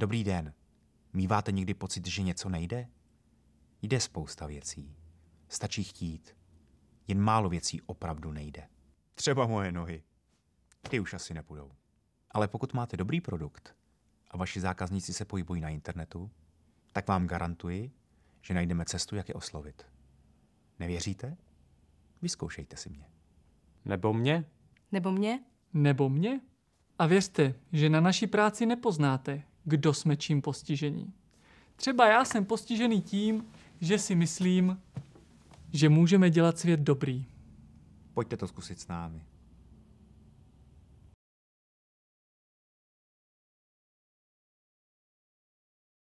Dobrý den. Míváte někdy pocit, že něco nejde? Jde spousta věcí. Stačí chtít. Jen málo věcí opravdu nejde. Třeba moje nohy. Ty už asi nepůjdou. Ale pokud máte dobrý produkt a vaši zákazníci se pohybují na internetu, tak vám garantuji, že najdeme cestu, jak je oslovit. Nevěříte? Vyzkoušejte si mě. Nebo mě? Nebo mě? Nebo mě? A věřte, že na naší práci nepoznáte, kdo jsme čím postižení. Třeba já jsem postižený tím, že si myslím, že můžeme dělat svět dobrý. Pojďte to zkusit s námi.